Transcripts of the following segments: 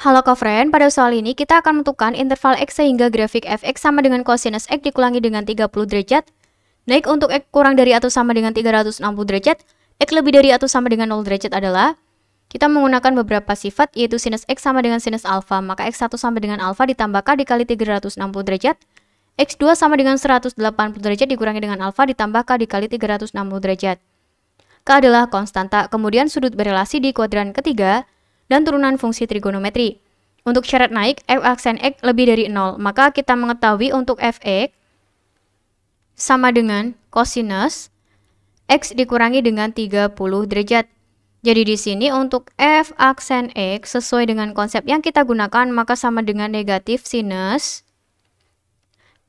Halo kofren, pada soal ini kita akan menentukan interval X sehingga grafik fx sama dengan cosinus X dikurangi dengan 30 derajat, naik untuk X kurang dari atau sama dengan 360 derajat, X lebih dari atau sama dengan 0 derajat adalah kita menggunakan beberapa sifat yaitu sinus X sama dengan sinus alfa, maka X1 sama dengan alfa ditambah K dikali 360 derajat, X2 sama dengan 180 derajat dikurangi dengan alfa ditambah K dikali 360 derajat. K adalah konstanta, kemudian sudut berelasi di kuadran ketiga, dan turunan fungsi trigonometri. Untuk syarat naik, f aksen x lebih dari 0, maka kita mengetahui untuk fx sama dengan cosinus x dikurangi dengan 30 derajat. Jadi di sini untuk f aksen x sesuai dengan konsep yang kita gunakan maka sama dengan negatif sinus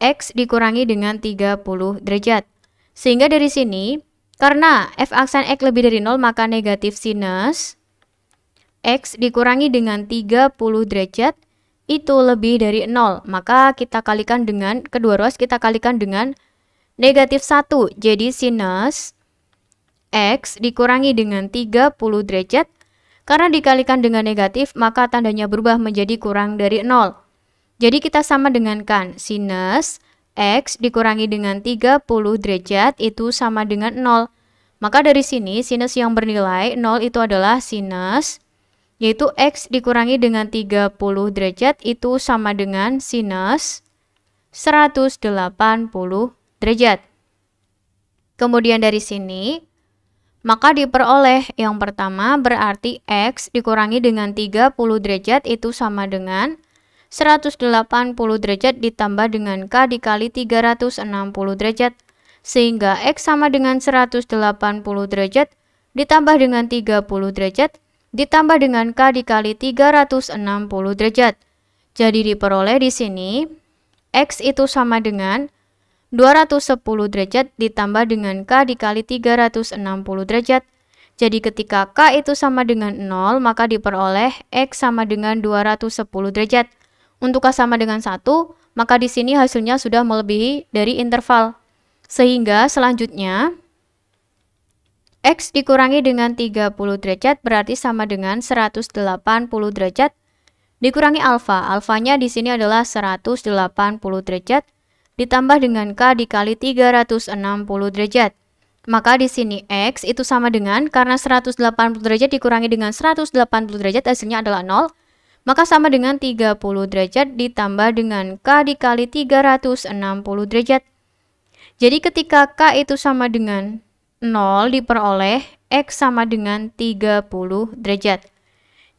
x dikurangi dengan 30 derajat. Sehingga dari sini, karena f aksen x lebih dari 0 maka negatif sinus X dikurangi dengan 30 derajat itu lebih dari 0. Maka kita kalikan dengan, kedua ruas kita kalikan dengan negatif 1. Jadi sinus X dikurangi dengan 30 derajat. Karena dikalikan dengan negatif, maka tandanya berubah menjadi kurang dari 0. Jadi kita sama dengan kan sinus X dikurangi dengan 30 derajat itu sama dengan 0. Maka dari sini sinus yang bernilai 0 itu adalah sinus yaitu X dikurangi dengan 30 derajat itu sama dengan sinus 180 derajat. Kemudian dari sini, maka diperoleh yang pertama berarti X dikurangi dengan 30 derajat itu sama dengan 180 derajat ditambah dengan K dikali 360 derajat. Sehingga X sama dengan 180 derajat ditambah dengan 30 derajat ditambah dengan K dikali 360 derajat. Jadi diperoleh di sini, X itu sama dengan 210 derajat ditambah dengan K dikali 360 derajat. Jadi ketika K itu sama dengan 0, maka diperoleh X sama dengan 210 derajat. Untuk K sama dengan 1, maka di sini hasilnya sudah melebihi dari interval. Sehingga selanjutnya, X dikurangi dengan 30 derajat berarti sama dengan 180 derajat dikurangi alfa. Alfanya di sini adalah 180 derajat ditambah dengan K dikali 360 derajat. Maka di sini X itu sama dengan karena 180 derajat dikurangi dengan 180 derajat hasilnya adalah 0. Maka sama dengan 30 derajat ditambah dengan K dikali 360 derajat. Jadi ketika K itu sama dengan 0 diperoleh X sama dengan 30 derajat.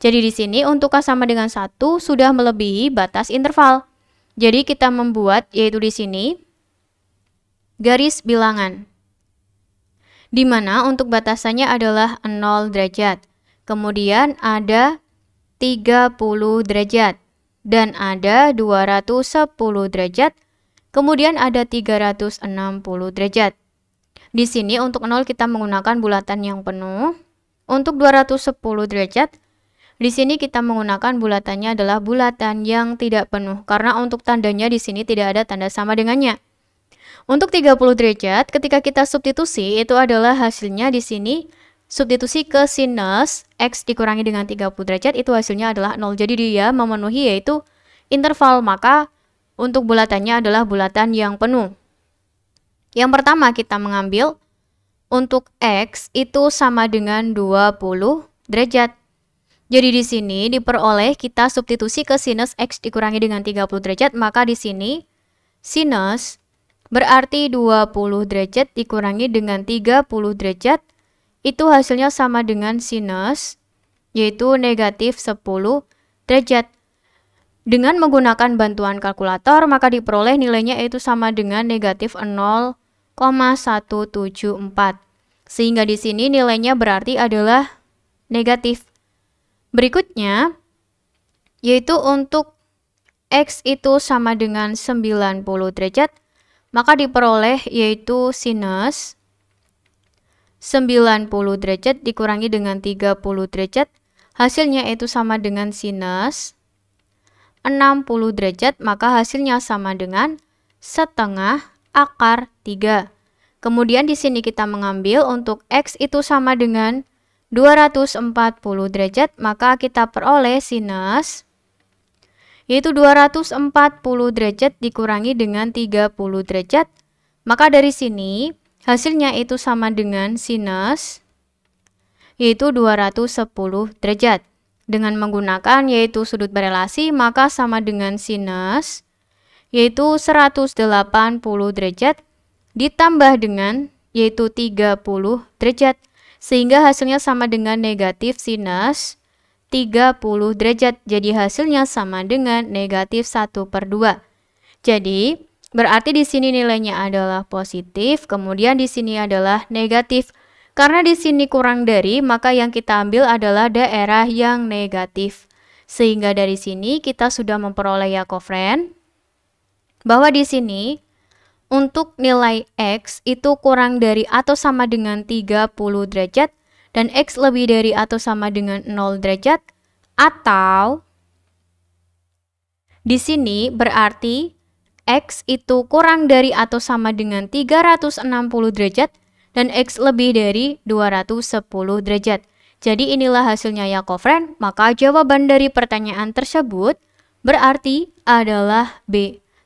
Jadi di sini untuk K sama dengan 1 sudah melebihi batas interval. Jadi kita membuat yaitu di sini garis bilangan. Di mana untuk batasannya adalah 0 derajat. Kemudian ada 30 derajat dan ada 210 derajat. Kemudian ada 360 derajat. Di sini untuk 0 kita menggunakan bulatan yang penuh. Untuk 210 derajat, di sini kita menggunakan bulatannya adalah bulatan yang tidak penuh karena untuk tandanya di sini tidak ada tanda sama dengannya. Untuk 30 derajat, ketika kita substitusi itu adalah hasilnya di sini substitusi ke sinus x dikurangi dengan 30 derajat itu hasilnya adalah 0. Jadi dia memenuhi yaitu interval, maka untuk bulatannya adalah bulatan yang penuh. Yang pertama kita mengambil untuk X itu sama dengan 20 derajat. Jadi di sini diperoleh kita substitusi ke sinus X dikurangi dengan 30 derajat, maka di sini sinus berarti 20 derajat dikurangi dengan 30 derajat itu hasilnya sama dengan sinus yaitu negatif 10 derajat. Dengan menggunakan bantuan kalkulator, maka diperoleh nilainya yaitu sama dengan negatif nol. Sehingga di sini nilainya berarti adalah negatif. Berikutnya, yaitu untuk X itu sama dengan 90 derajat, maka diperoleh yaitu sinus 90 derajat dikurangi dengan 30 derajat, hasilnya itu sama dengan sinus 60 derajat, maka hasilnya sama dengan setengah akar 3. Kemudian di sini kita mengambil untuk X itu sama dengan 240 derajat, maka kita peroleh sinus yaitu 240 derajat dikurangi dengan 30 derajat. Maka dari sini hasilnya itu sama dengan sinus yaitu 210 derajat. Dengan menggunakan yaitu sudut berelasi, maka sama dengan sinus yaitu 180 derajat ditambah dengan yaitu 30 derajat sehingga hasilnya sama dengan negatif sinus 30 derajat jadi hasilnya sama dengan negatif 1 per 2 jadi berarti di sini nilainya adalah positif kemudian di sini adalah negatif karena di sini kurang dari maka yang kita ambil adalah daerah yang negatif sehingga dari sini kita sudah memperoleh ya Yakovren bahwa di sini untuk nilai X itu kurang dari atau sama dengan 30 derajat dan X lebih dari atau sama dengan 0 derajat atau di sini berarti X itu kurang dari atau sama dengan 360 derajat dan X lebih dari 210 derajat. Jadi inilah hasilnya ya Kofren, maka jawaban dari pertanyaan tersebut berarti adalah B.